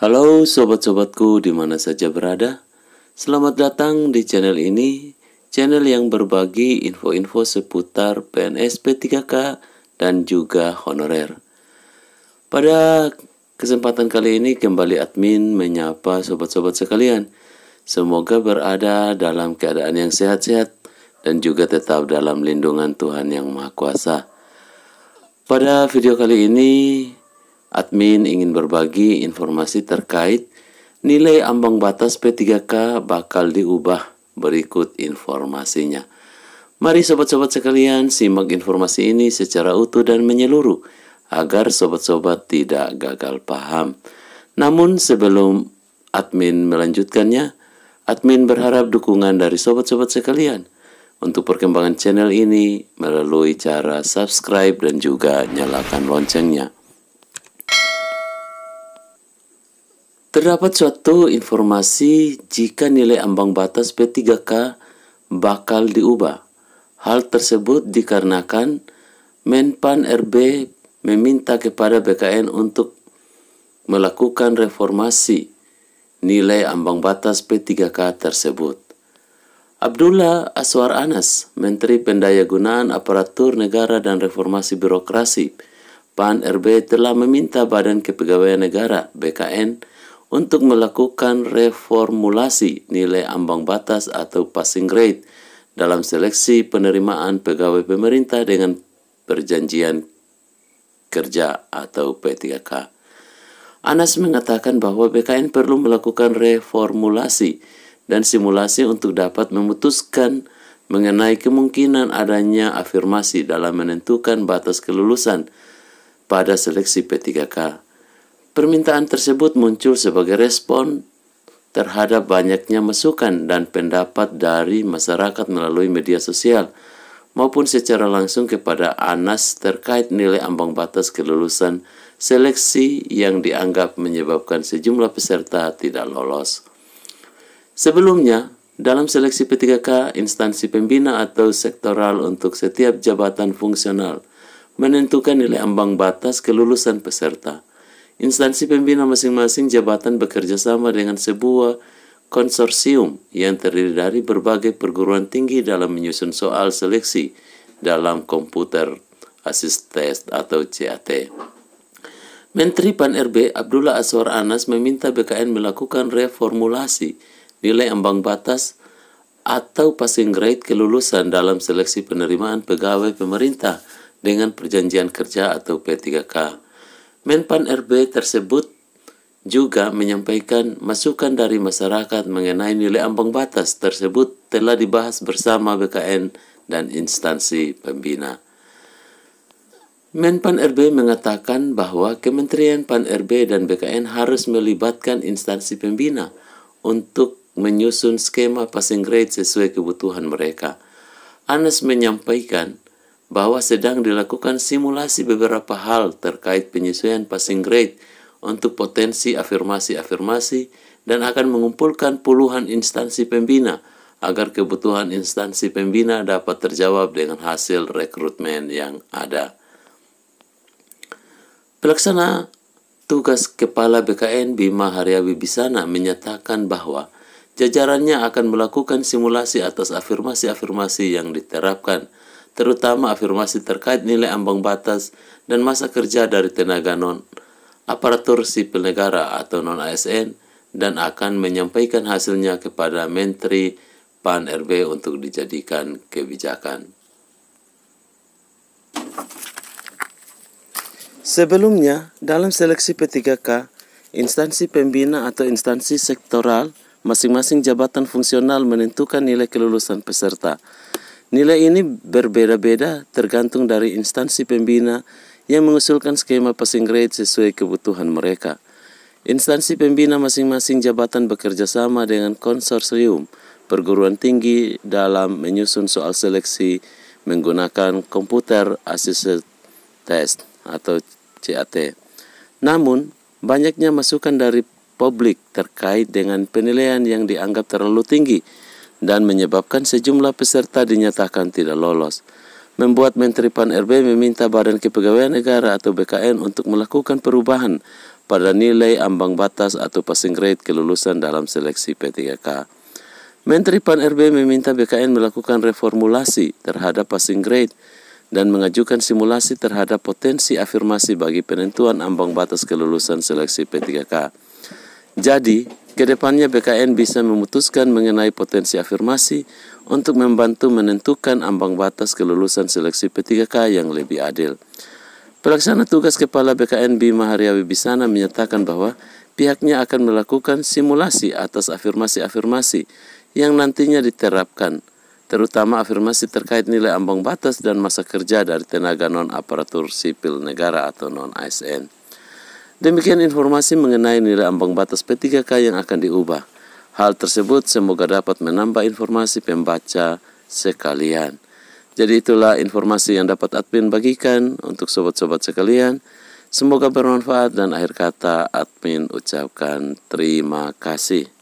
Halo sobat-sobatku di mana saja berada. Selamat datang di channel ini, channel yang berbagi info-info seputar PNS P3K dan juga honorer. Pada kesempatan kali ini kembali admin menyapa sobat-sobat sekalian. Semoga berada dalam keadaan yang sehat-sehat dan juga tetap dalam lindungan Tuhan Yang Maha Kuasa. Pada video kali ini Admin ingin berbagi informasi terkait nilai ambang batas P3K bakal diubah berikut informasinya. Mari sobat-sobat sekalian simak informasi ini secara utuh dan menyeluruh agar sobat-sobat tidak gagal paham. Namun sebelum admin melanjutkannya, admin berharap dukungan dari sobat-sobat sekalian untuk perkembangan channel ini melalui cara subscribe dan juga nyalakan loncengnya. Terdapat suatu informasi jika nilai ambang batas P3K bakal diubah. Hal tersebut dikarenakan Menpan RB meminta kepada BKN untuk melakukan reformasi nilai ambang batas P3K tersebut. Abdullah Aswar Anas, Menteri Pendayagunaan Aparatur Negara dan Reformasi Birokrasi, PAN RB telah meminta Badan Kepegawaian Negara (BKN) untuk melakukan reformulasi nilai ambang batas atau passing grade dalam seleksi penerimaan pegawai pemerintah dengan perjanjian kerja atau P3K. Anas mengatakan bahwa BKN perlu melakukan reformulasi dan simulasi untuk dapat memutuskan mengenai kemungkinan adanya afirmasi dalam menentukan batas kelulusan pada seleksi P3K. Permintaan tersebut muncul sebagai respon terhadap banyaknya masukan dan pendapat dari masyarakat melalui media sosial maupun secara langsung kepada Anas terkait nilai ambang batas kelulusan seleksi yang dianggap menyebabkan sejumlah peserta tidak lolos. Sebelumnya, dalam seleksi P3K, instansi pembina atau sektoral untuk setiap jabatan fungsional menentukan nilai ambang batas kelulusan peserta. Instansi pembina masing-masing jabatan bekerja sama dengan sebuah konsorsium yang terdiri dari berbagai perguruan tinggi dalam menyusun soal seleksi dalam komputer assist test atau CAT. Menteri Pan-RB Abdullah Aswar Anas meminta BKN melakukan reformulasi nilai ambang batas atau passing grade kelulusan dalam seleksi penerimaan pegawai pemerintah dengan perjanjian kerja atau P3K. Menpan RB tersebut juga menyampaikan masukan dari masyarakat mengenai nilai ambang batas tersebut telah dibahas bersama BKN dan instansi pembina. Menpan RB mengatakan bahwa Kementerian Pan RB dan BKN harus melibatkan instansi pembina untuk menyusun skema passing grade sesuai kebutuhan mereka. Anas menyampaikan bahwa sedang dilakukan simulasi beberapa hal terkait penyesuaian passing grade untuk potensi afirmasi-afirmasi dan akan mengumpulkan puluhan instansi pembina agar kebutuhan instansi pembina dapat terjawab dengan hasil rekrutmen yang ada. Pelaksana tugas Kepala BKN Bima Haryawi Bisana menyatakan bahwa jajarannya akan melakukan simulasi atas afirmasi-afirmasi yang diterapkan – terutama afirmasi terkait nilai ambang batas dan masa kerja dari tenaga non aparatur sipil negara atau non ASN dan akan menyampaikan hasilnya kepada Menteri PAN RB untuk dijadikan kebijakan. Sebelumnya, dalam seleksi P3K, instansi pembina atau instansi sektoral masing-masing jabatan fungsional menentukan nilai kelulusan peserta. Nilai ini berbeda-beda tergantung dari instansi pembina yang mengusulkan skema passing grade sesuai kebutuhan mereka. Instansi pembina masing-masing jabatan bekerja sama dengan konsorsium perguruan tinggi dalam menyusun soal seleksi menggunakan komputer assisted test atau CAT. Namun, banyaknya masukan dari publik terkait dengan penilaian yang dianggap terlalu tinggi dan menyebabkan sejumlah peserta dinyatakan tidak lolos. Membuat Menteri PAN-RB meminta Badan Kepegawaian Negara atau BKN untuk melakukan perubahan pada nilai ambang batas atau passing grade kelulusan dalam seleksi P3K. Menteri PAN-RB meminta BKN melakukan reformulasi terhadap passing grade dan mengajukan simulasi terhadap potensi afirmasi bagi penentuan ambang batas kelulusan seleksi P3K. Jadi, kedepannya BKN bisa memutuskan mengenai potensi afirmasi untuk membantu menentukan ambang batas kelulusan seleksi P3K yang lebih adil. Pelaksana tugas Kepala BKN Bima Haryawi Bisana menyatakan bahwa pihaknya akan melakukan simulasi atas afirmasi-afirmasi yang nantinya diterapkan, terutama afirmasi terkait nilai ambang batas dan masa kerja dari tenaga non-aparatur sipil negara atau non-ASN. Demikian informasi mengenai nilai ambang batas P3K yang akan diubah. Hal tersebut semoga dapat menambah informasi pembaca sekalian. Jadi itulah informasi yang dapat admin bagikan untuk sobat-sobat sekalian. Semoga bermanfaat dan akhir kata admin ucapkan terima kasih.